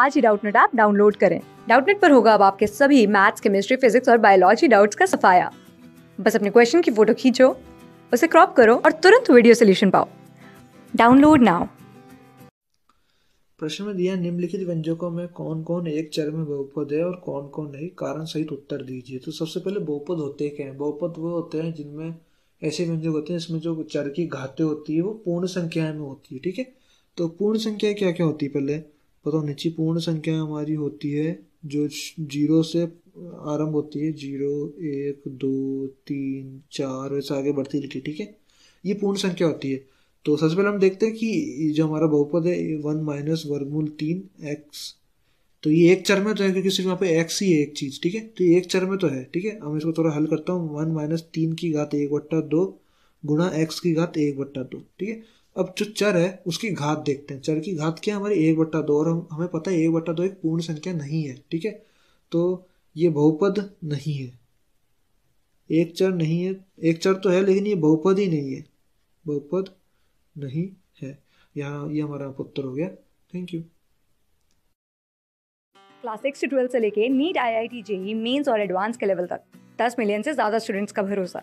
आज ही Doubtnut app download करें डाउटनेट पर होगा अब आपके सभी मैथ्स केमिस्ट्री फिजिक्स और बायोलॉजी डाउट्स का सफाया बस अपने क्वेश्चन की फोटो खींचो उसे क्रॉप करो और तुरंत वीडियो सोल्यूशन पाओ डाउनलोड नाउ प्रश्न में दिया निम्नलिखित व्यंजकों में कौन कौन एक चर में बहुपद है और कौन कौन नहीं कारण सहित उत्तर दीजिए तो सबसे पहले बहुपद होते क्या हैं बहुपद वो होते हैं जिनमें ऐसे व्यंजक होते हैं जिसमें जो चर की घाते होती है वो पूर्ण संख्या में होती है ठीक है तो पूर्ण संख्या क्या क्या होती है पहले बताओ निची पूर्ण संख्या हमारी होती है जो जीरो से आरंभ होती है जीरो एक दो तीन चार वैसे आगे बढ़ती लिखी ठीक है ये पूर्ण संख्या होती है तो सबसे पहले हम देखते हैं कि जो हमारा बहुपद है वन माइनस वर्गमूल तीन एक्स तो ये एक चर में तो है क्योंकि सिर्फ यहाँ पे एक्स ही है एक चीज ठीक है तो ये एक चर में तो है ठीक है हम इसको थोड़ा हल करता हूँ वन माइनस तीन की घात एक बट्टा दो गुणा एक्स की घात एक बट्टा दो ठीक है अब जो चर है उसकी घात देखते हैं चर की घात क्या हमारी एक बट्टा दो और हम हमें पता है एक बट्टा दो एक पूर्ण संख्या नहीं है ठीक है तो ये बहुपद नहीं है एक चर नहीं है एक चर तो है लेकिन ये बहुपद ही नहीं है बहुपद नहीं है यहाँ ये यह हमारा उत्तर हो गया थैंक यू क्लास सिक्स से ट्वेल्थ से लेके NEET I I T JEE mains और एडवांस के लेवल तक दस मिलियन से ज़्यादा स्टूडेंट्स का भरोसा